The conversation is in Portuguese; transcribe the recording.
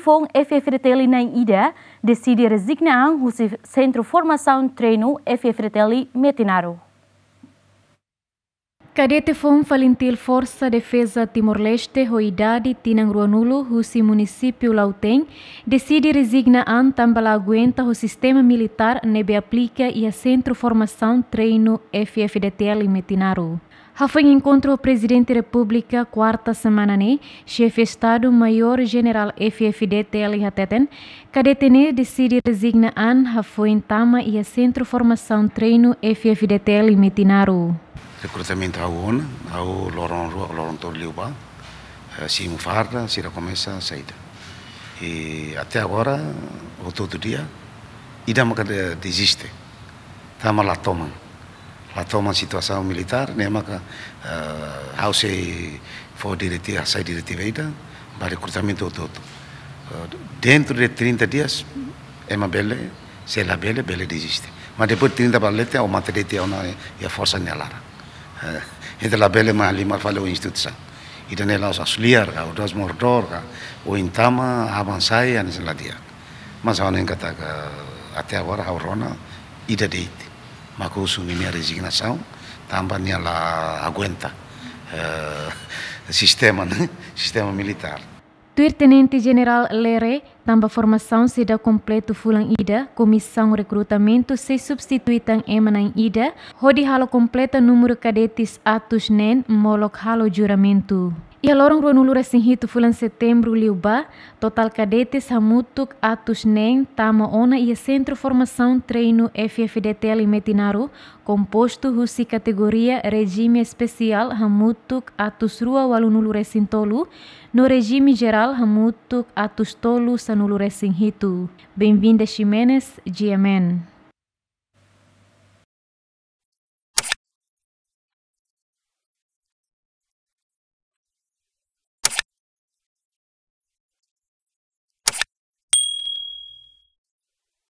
Fong FFRTL na Ida decide resignar o Centro Formação Treino FFRTL Metinaro. Cadete Fong Falintil Força Defesa Timor-Leste Roidade Tinang Rusi Município Lautem, decide resignar an tambala aguenta o sistema militar nebe aplica e a Centro Formação Treino FFDTL Metinaro. Hafeng encontrou o Presidente da República quarta semana ne, né? chefe Estado-Maior General FFDTL Hateten, kadetene né? decide resigna an Hafeng Tama e a Centro Formação Treino FFDTL Metinaru. Recrutamento ao ONU, ao Loron Rua, Loron Torliuba, se farda, se recomeça saída. E até agora, o todo dia, idama desiste. Tama lá tomam atau situasi militer ni maka eh, how se for diretiva sai diretiva ida ba recrutamento todo eh, dentro de 30 dias é uma bela se la bela bela desiste mas depois de 30 palete o matrete é uma é eh, força nelara entre a bela mas ali mas falou instituição ida lá os asliar ga o dos mordor ga o intama avançai anes a dia mas aoneng kata até agora a rona ida deite Macuso e minha resignação, também ela aguenta o uh, eh, sistema, né? sistema militar. O Tenente General Lere, também formação se dá completo fulan ida, comissão recrutamento se substituítam em ida, hodi halo completa número cadetes atus nen, molok halo juramento a lorong rua nulura fulan setembro liuba, total cadetes hamutuk atus nem tama ona e Centro Formação Treino FFDTL em Metinaru, composto husi categoria regime especial hamutuk atus rua walu no regime geral hamutuk atus tolu sanulura Bem-vinda Ximenes, GMN.